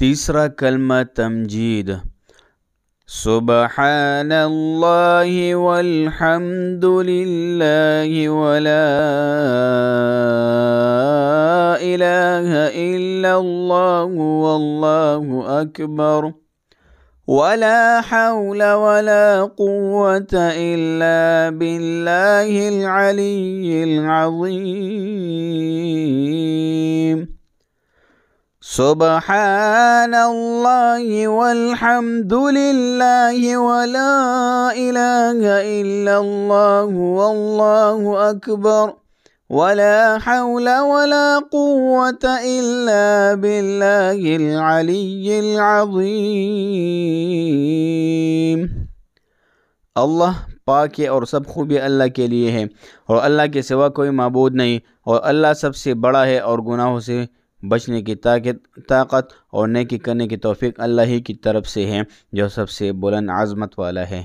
तीसरा كلمة تمجيد سبحان الله والحمد لله ولا إله إلا الله والله أكبر ولا حول ولا قوة إلا بالله العلي العظيم سبحان اللہ اللہ والحمد للہ ولا الہ الا واللہ اکبر ولا ولا حول قوة الا باللہ العلی العظیم اللہ پاک اور سب خوبی اللہ کے لیے ہے اور اللہ کے سوا کوئی معبود نہیں اور اللہ سب سے بڑا ہے اور گناہوں سے بچنے کی طاقت طاقت اور نیکی کرنے کی توفیق اللہ ہی کی طرف سے ہے جو سب سے بلند عظمت والا ہے